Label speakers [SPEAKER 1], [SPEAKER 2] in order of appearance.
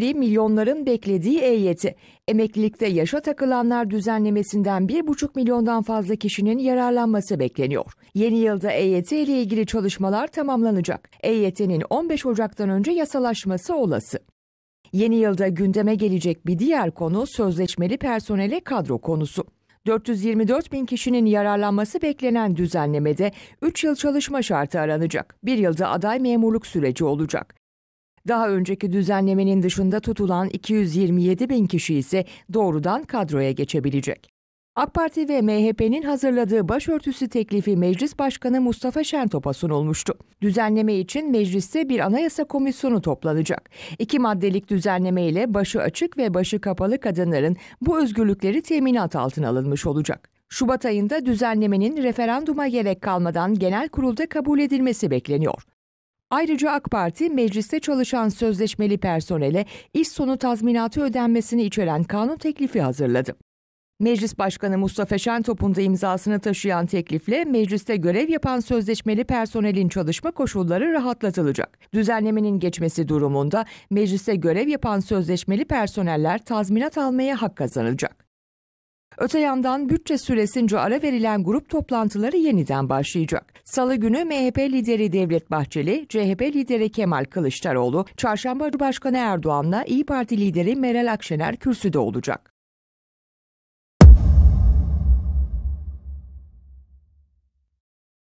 [SPEAKER 1] milyonların beklediği EYT. Emeklilikte yaşa takılanlar düzenlemesinden 1,5 milyondan fazla kişinin yararlanması bekleniyor. Yeni yılda EYT ile ilgili çalışmalar tamamlanacak. EYT'nin 15 Ocak'tan önce yasalaşması olası. Yeni yılda gündeme gelecek bir diğer konu sözleşmeli personele kadro konusu. 424 bin kişinin yararlanması beklenen düzenlemede 3 yıl çalışma şartı aranacak. Bir yılda aday memurluk süreci olacak. Daha önceki düzenlemenin dışında tutulan 227 bin kişi ise doğrudan kadroya geçebilecek. AK Parti ve MHP'nin hazırladığı başörtüsü teklifi Meclis Başkanı Mustafa Şentop'a sunulmuştu. Düzenleme için mecliste bir anayasa komisyonu toplanacak. İki maddelik düzenleme ile başı açık ve başı kapalı kadınların bu özgürlükleri teminat altına alınmış olacak. Şubat ayında düzenlemenin referanduma gerek kalmadan genel kurulda kabul edilmesi bekleniyor. Ayrıca AK Parti mecliste çalışan sözleşmeli personele iş sonu tazminatı ödenmesini içeren kanun teklifi hazırladı. Meclis Başkanı Mustafa Şentop'un da imzasını taşıyan teklifle mecliste görev yapan sözleşmeli personelin çalışma koşulları rahatlatılacak. Düzenlemenin geçmesi durumunda mecliste görev yapan sözleşmeli personeller tazminat almaya hak kazanacak. Öte yandan bütçe süresince ara verilen grup toplantıları yeniden başlayacak. Salı günü MHP lideri Devlet Bahçeli, CHP lideri Kemal Kılıçdaroğlu, Çarşamba Cumhurbaşkanı Erdoğan'la İyi Parti lideri Meral Akşener kürsüde olacak.